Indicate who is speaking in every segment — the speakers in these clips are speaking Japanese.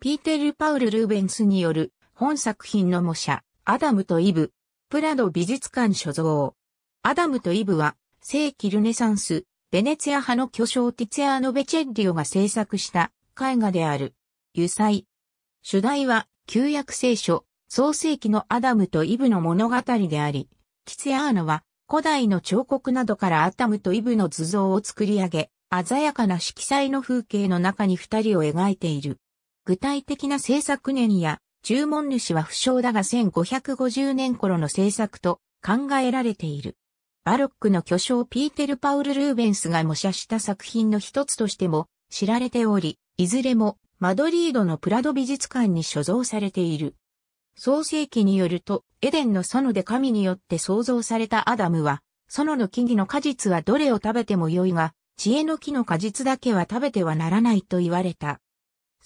Speaker 1: ピーテル・パウル・ルーベンスによる本作品の模写、アダムとイブ、プラド美術館所蔵。アダムとイブは、世紀ルネサンス、ベネツィア派の巨匠ティツィアーノ・ベチェッリオが制作した絵画である。油彩。主題は、旧約聖書、創世紀のアダムとイブの物語であり、ティツィアーノは、古代の彫刻などからアダムとイブの図像を作り上げ、鮮やかな色彩の風景の中に二人を描いている。具体的な制作年や注文主は不詳だが1550年頃の制作と考えられている。バロックの巨匠ピーテル・パウル・ルーベンスが模写した作品の一つとしても知られており、いずれもマドリードのプラド美術館に所蔵されている。創世記によると、エデンの園で神によって創造されたアダムは、園の木々の果実はどれを食べても良いが、知恵の木の果実だけは食べてはならないと言われた。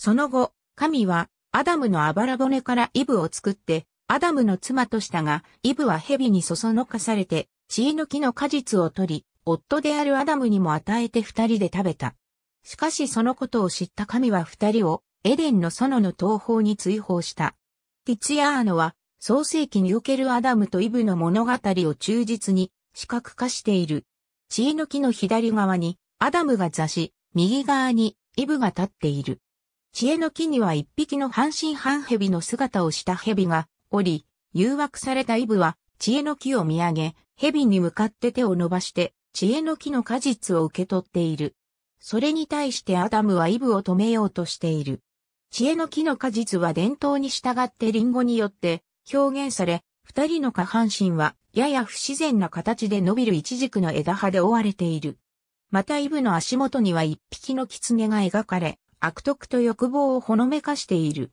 Speaker 1: その後、神は、アダムのあばら骨からイブを作って、アダムの妻としたが、イブは蛇にそそのかされて、血抜きの果実を取り、夫であるアダムにも与えて二人で食べた。しかしそのことを知った神は二人を、エデンの園の東方に追放した。ティツヤアーノは、創世記におけるアダムとイブの物語を忠実に、視覚化している。血抜きの左側に、アダムが座し、右側に、イブが立っている。知恵の木には一匹の半身半蛇の姿をした蛇がおり、誘惑されたイブは知恵の木を見上げ、蛇に向かって手を伸ばして、知恵の木の果実を受け取っている。それに対してアダムはイブを止めようとしている。知恵の木の果実は伝統に従ってリンゴによって表現され、二人の下半身はやや不自然な形で伸びる一軸の枝葉で覆われている。またイブの足元には一匹の狐が描かれ、悪徳と欲望をほのめかしている。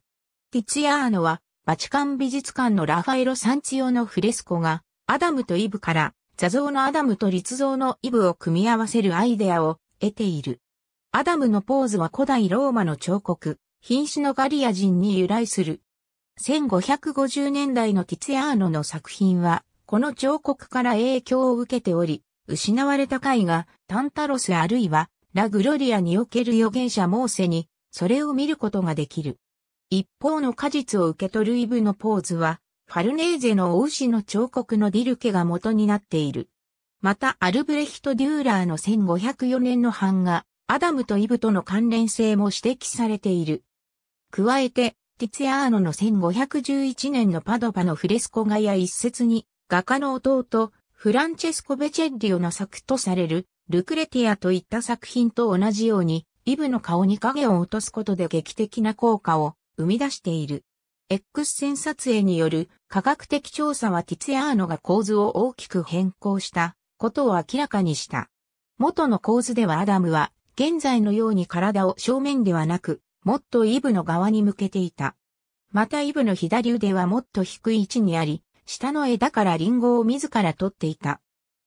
Speaker 1: ティツィアーノは、バチカン美術館のラファエロ・サンチオのフレスコが、アダムとイブから、座像のアダムと立像のイブを組み合わせるアイデアを得ている。アダムのポーズは古代ローマの彫刻、瀕死のガリア人に由来する。1550年代のティツィアーノの作品は、この彫刻から影響を受けており、失われた絵画、タンタロスあるいはラグロリアにおける預言者モーセに、それを見ることができる。一方の果実を受け取るイブのポーズは、ファルネーゼのお牛の彫刻のディルケが元になっている。また、アルブレヒト・デューラーの1504年の版画、アダムとイブとの関連性も指摘されている。加えて、ティツィアーノの1511年のパドパのフレスコ画や一説に、画家の弟、フランチェスコ・ベチェッリオの作とされる、ルクレティアといった作品と同じように、イブの顔に影を落とすことで劇的な効果を生み出している。X 線撮影による科学的調査はティツヤアーノが構図を大きく変更したことを明らかにした。元の構図ではアダムは現在のように体を正面ではなく、もっとイブの側に向けていた。またイブの左腕はもっと低い位置にあり、下の枝からリンゴを自ら取っていた。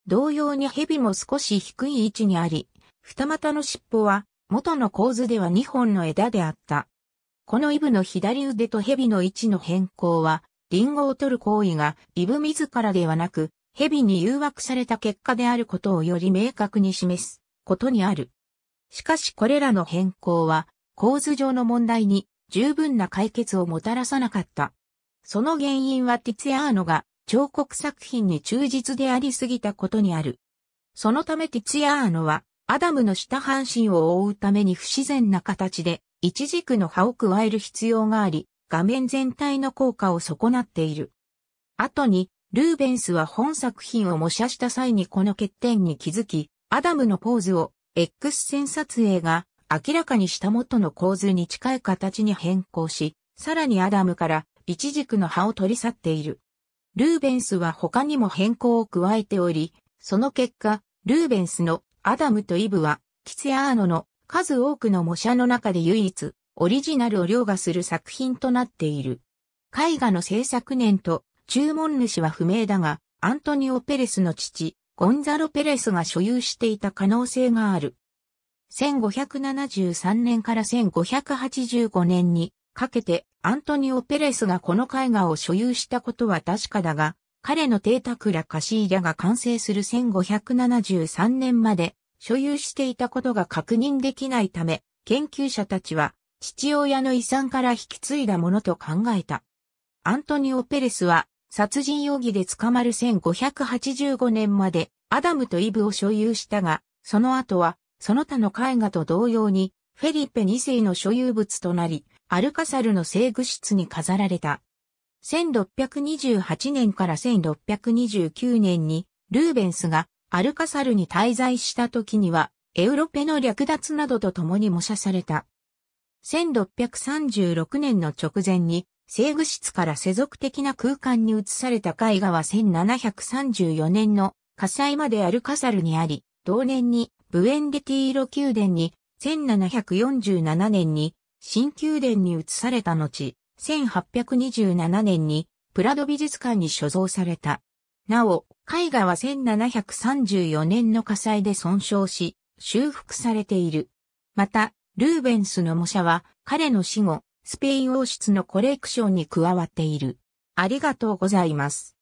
Speaker 1: 同様に蛇も少し低い位置にあり、二股の尻尾は元の構図では2本の枝であった。このイブの左腕と蛇の位置の変更は、リンゴを取る行為がイブ自らではなく、蛇に誘惑された結果であることをより明確に示すことにある。しかしこれらの変更は、構図上の問題に十分な解決をもたらさなかった。その原因はティツヤアーノが彫刻作品に忠実でありすぎたことにある。そのためティツィアーノは、アダムの下半身を覆うために不自然な形で、一軸の葉を加える必要があり、画面全体の効果を損なっている。後に、ルーベンスは本作品を模写した際にこの欠点に気づき、アダムのポーズを X 線撮影が明らかにした元の構図に近い形に変更し、さらにアダムから一軸の葉を取り去っている。ルーベンスは他にも変更を加えており、その結果、ルーベンスのアダムとイブは、キツヤーノの数多くの模写の中で唯一、オリジナルを凌駕する作品となっている。絵画の制作年と注文主は不明だが、アントニオ・ペレスの父、ゴンザロ・ペレスが所有していた可能性がある。1573年から1585年にかけてアントニオ・ペレスがこの絵画を所有したことは確かだが、彼の邸宅ラカシーリャが完成する1573年まで所有していたことが確認できないため、研究者たちは父親の遺産から引き継いだものと考えた。アントニオ・ペレスは殺人容疑で捕まる1585年までアダムとイブを所有したが、その後はその他の絵画と同様にフェリペ2世の所有物となり、アルカサルの聖具室に飾られた。1628年から1629年にルーベンスがアルカサルに滞在した時にはエウロペの略奪などと共に模写された。1636年の直前に聖具室から世俗的な空間に移された絵画は1734年の火災までアルカサルにあり、同年にブエンデティーロ宮殿に1747年に新宮殿に移された後、1827年にプラド美術館に所蔵された。なお、絵画は1734年の火災で損傷し、修復されている。また、ルーベンスの模写は彼の死後、スペイン王室のコレクションに加わっている。ありがとうございます。